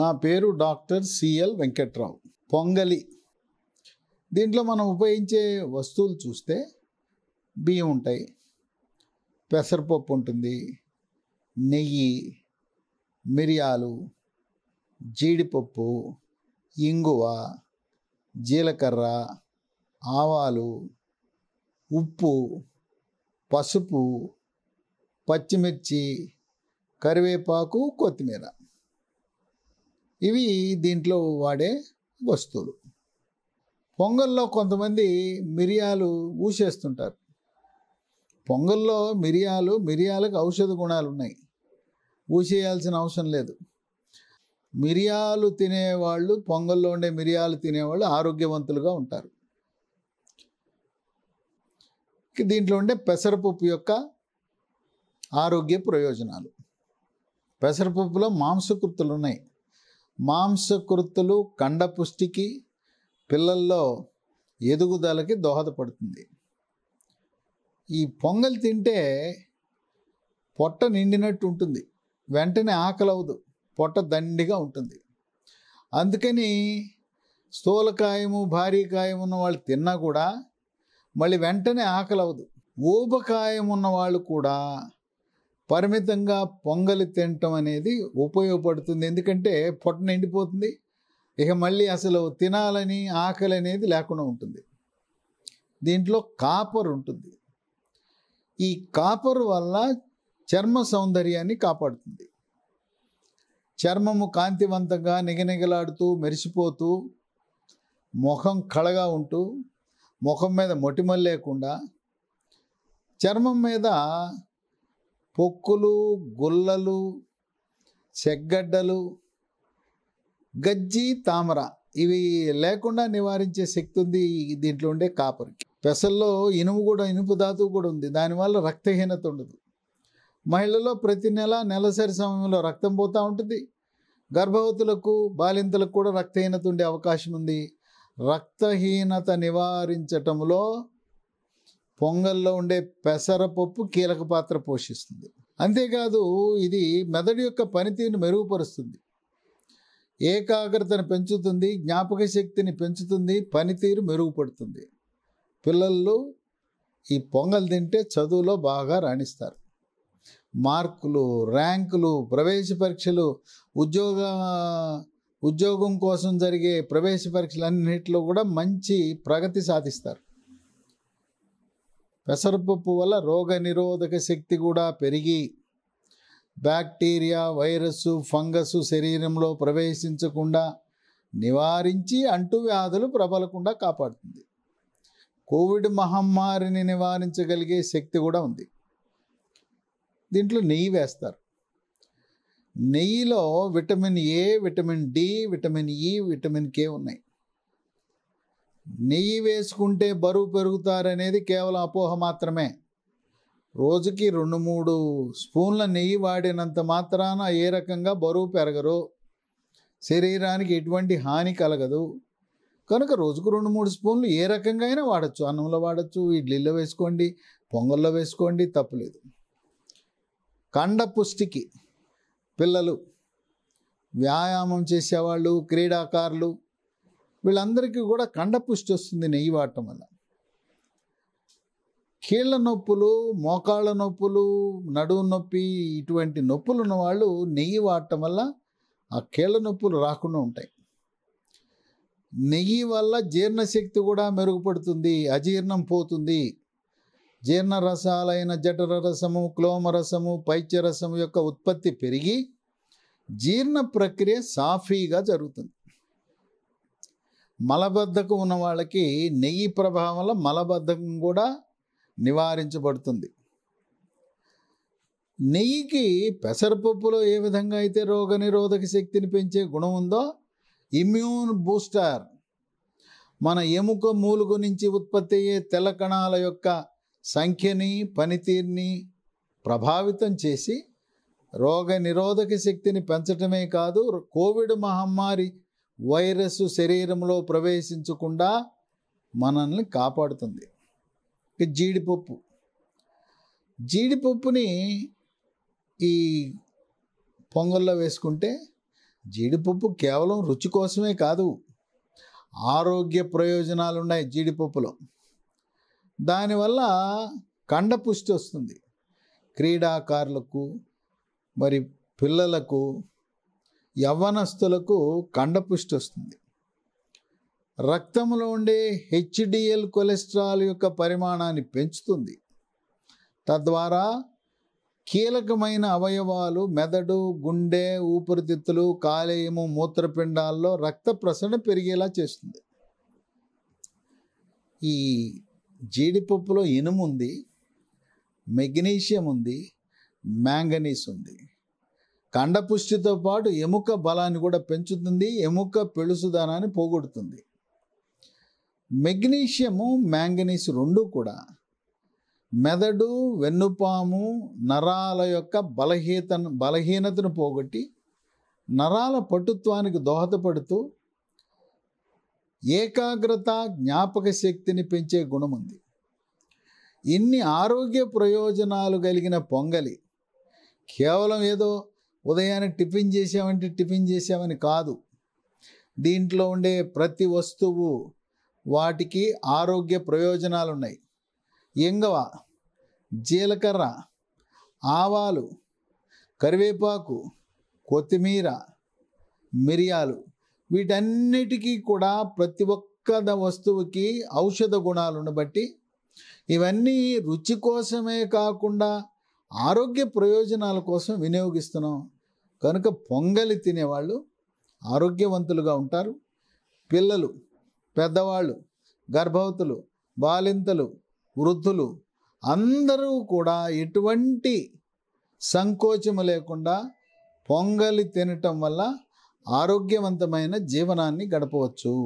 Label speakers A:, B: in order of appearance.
A: నా పేరు doctor CL Venkatrao పొంగలి దీంట్లో మనం ఉపయోగించే వస్తువులు చూస్తే బియ్యం ఉంటాయి పెసరపప్పు ఉంటుంది నెయ్యి మిరియాలు జీడిపప్పు ఇంగువ జీలకర్ర ఆవాలు ఉప్పు పసుపు పచ్చిమిర్చి కరివేపాకు కొత్తిమీర ఇవి దీంట్లో వాడే వస్తువులు పొంగల్లో కొంతమంది మిరియాలు ఊసేస్తుంటారు పొంగల్లో మిరియాలు మిరియాలకు ఔషధ గుణాలు ఉన్నాయి ఊసేయాల్సిన అవసరం లేదు మిరియాలు తినేవాళ్ళు పొంగల్లో ఉండే మిరియాలు తినేవాళ్ళు ఆరోగ్యవంతులుగా ఉంటారు దీంట్లో ఉండే పెసరపప్పు యొక్క ఆరోగ్య ప్రయోజనాలు పెసరపప్పులో మాంసకృతులు ఉన్నాయి మాంసకృత్తులు కండపుష్టికి పిల్లల్లో ఎదుగుదలకి దోహదపడుతుంది ఈ పొంగల్ తింటే పొట్ట నిండినట్టు ఉంటుంది వెంటనే ఆకలి పొట్ట దండిగా ఉంటుంది అందుకని స్థూలకాయము భారీ కాయమున్న వాళ్ళు తిన్నా కూడా మళ్ళీ వెంటనే ఆకలవదు అవదు ఊబకాయం వాళ్ళు కూడా పరిమితంగా పొంగలి తినటం అనేది ఉపయోగపడుతుంది ఎందుకంటే పొట్ట నిండిపోతుంది ఇక మళ్ళీ అసలు తినాలని ఆకలి అనేది లేకుండా ఉంటుంది దీంట్లో కాపర్ ఉంటుంది ఈ కాపర్ వల్ల చర్మ సౌందర్యాన్ని కాపాడుతుంది చర్మము కాంతివంతంగా నిగనిగలాడుతూ మెరిసిపోతూ ముఖం కళగా ఉంటూ ముఖం మీద మొటిమలు లేకుండా చర్మం మీద పొక్కులు గుల్లలు చెగ్గడ్డలు గజ్జి తామర ఇవి లేకుండా నివారించే శక్తి ఉంది దీంట్లో ఉండే కాపర్కి పెసల్లో ఇనుము కూడా ఇనుపు ధాతువు కూడా ఉంది దానివల్ల రక్తహీనత ఉండదు మహిళల్లో ప్రతి నెల నెలసరి సమయంలో రక్తం పోతూ ఉంటుంది గర్భవతులకు బాలింతలకు కూడా రక్తహీనత ఉండే అవకాశం ఉంది రక్తహీనత నివారించటంలో పొంగల్లో ఉండే పెసరపప్పు కీలక పాత్ర పోషిస్తుంది అంతేకాదు ఇది మెదడు యొక్క పనితీరును మెరుగుపరుస్తుంది ఏకాగ్రతను పెంచుతుంది జ్ఞాపక శక్తిని పెంచుతుంది పనితీరు మెరుగుపడుతుంది పిల్లలు ఈ పొంగల్ తింటే చదువులో బాగా రాణిస్తారు మార్కులు ర్యాంకులు ప్రవేశ పరీక్షలు ఉద్యోగ ఉద్యోగం కోసం జరిగే ప్రవేశ పరీక్షలు అన్నింటిలో కూడా మంచి ప్రగతి సాధిస్తారు పెసరపప్పు వల్ల రోగ నిరోధక శక్తి కూడా పెరిగి బ్యాక్టీరియా వైరస్ ఫంగస్ శరీరంలో ప్రవేశించకుండా నివారించి అంటువ్యాధులు ప్రబలకుండా కాపాడుతుంది కోవిడ్ మహమ్మారిని నివారించగలిగే శక్తి కూడా ఉంది దీంట్లో నెయ్యి వేస్తారు నెయ్యిలో vitamin A vitamin D vitamin E vitamin K ఉన్నాయి నెయ్యి వేసుకుంటే బరువు పెరుగుతారనేది కేవలం అపోహ మాత్రమే రోజుకి రెండు మూడు స్పూన్ల నెయ్యి వాడినంత మాత్రాన ఏ రకంగా బరువు పెరగరు శరీరానికి ఎటువంటి హాని కలగదు కనుక రోజుకు రెండు మూడు స్పూన్లు ఏ రకంగా అయినా వాడచ్చు అన్నంలో వాడచ్చు ఇడ్లీలో వేసుకోండి పొంగల్లో వేసుకోండి తప్పులేదు కండ పుష్టికి పిల్లలు వ్యాయామం చేసేవాళ్ళు క్రీడాకారులు వీళ్ళందరికీ కూడా కండపుష్టి వస్తుంది నెయ్యి వాడటం వల్ల కీళ్ళ నొప్పులు మోకాళ్ళ నొప్పులు నడువు నొప్పి ఇటువంటి నొప్పులు ఉన్న వాళ్ళు నెయ్యి వాడటం వల్ల ఆ కీళ్ళ నొప్పులు రాకుండా ఉంటాయి నెయ్యి వల్ల జీర్ణశక్తి కూడా మెరుగుపడుతుంది అజీర్ణం పోతుంది జీర్ణ రసాలైన జఠర రసము క్లోమ రసము పైచ్య రసము యొక్క ఉత్పత్తి పెరిగి జీర్ణ ప్రక్రియ సాఫీగా జరుగుతుంది మలబద్ధకం ఉన్న వాళ్ళకి నెయ్యి ప్రభావం వల్ల మలబద్ధకం కూడా నివారించబడుతుంది నెయ్యికి పెసరపప్పులో ఏ విధంగా అయితే రోగనిరోధక శక్తిని పెంచే గుణం ఉందో ఇమ్యూన్ బూస్టర్ మన ఎముక మూలుగు నుంచి ఉత్పత్తి అయ్యే తెల్ల కణాల యొక్క సంఖ్యని పనితీరుని ప్రభావితం చేసి రోగ నిరోధక శక్తిని పెంచటమే కాదు కోవిడ్ మహమ్మారి వైరస్ శరీరంలో ప్రవేశించకుండా మనల్ని కాపాడుతుంది ఇక జీడిపప్పు జీడిపప్పుని ఈ పొంగల్లో వేసుకుంటే జీడిపప్పు కేవలం రుచి కోసమే కాదు ఆరోగ్య ప్రయోజనాలు ఉన్నాయి జీడిపప్పులో దానివల్ల కండ పుష్టి వస్తుంది క్రీడాకారులకు మరి పిల్లలకు యవ్వనస్తులకు కండపుష్టి వస్తుంది రక్తంలో ఉండే హెచ్డిఎల్ కొలెస్ట్రాల్ యొక్క పరిమాణాన్ని పెంచుతుంది తద్వారా కీలకమైన అవయవాలు మెదడు గుండె ఊపిరితిత్తులు కాలేయము మూత్రపిండాల్లో రక్త ప్రసరణ పెరిగేలా చేస్తుంది ఈ జీడిపప్పులో ఇనుము ఉంది మెగ్నీషియం ఉంది మ్యాంగనీస్ ఉంది కండపుష్టితో పాటు ఎముక బలాన్ని కూడా పెంచుతుంది ఎముక పెళుసుదానాన్ని పోగొడుతుంది మెగ్నీషియము మ్యాంగనీస్ రెండు కూడా మెదడు వెన్నుపాము నరాల యొక్క బలహీత బలహీనతను పోగొట్టి నరాల పటుత్వానికి దోహదపడుతూ ఏకాగ్రత జ్ఞాపక శక్తిని పెంచే గుణం ఉంది ఇన్ని ఆరోగ్య ప్రయోజనాలు కలిగిన పొంగలి కేవలం ఏదో ఉదయాన్నే టిఫిన్ చేసామంటే టిఫిన్ చేసామని కాదు దీంట్లో ఉండే ప్రతి వస్తువు వాటికి ఆరోగ్య ప్రయోజనాలు ఉన్నాయి ఎంగవ జీలకర్ర ఆవాలు కరివేపాకు కొత్తిమీర మిరియాలు వీటన్నిటికీ కూడా ప్రతి ఒక్క వస్తువుకి ఔషధ గుణాలను బట్టి ఇవన్నీ రుచి కోసమే కాకుండా ఆరోగ్య ప్రయోజనాల కోసం వినియోగిస్తున్నాం కనుక పొంగలి తినేవాళ్ళు ఆరోగ్యవంతులుగా ఉంటారు పిల్లలు పెద్దవాళ్ళు గర్భవతులు బాలింతలు వృద్ధులు అందరూ కూడా ఎటువంటి సంకోచము లేకుండా పొంగలి తినటం వల్ల ఆరోగ్యవంతమైన జీవనాన్ని గడపవచ్చు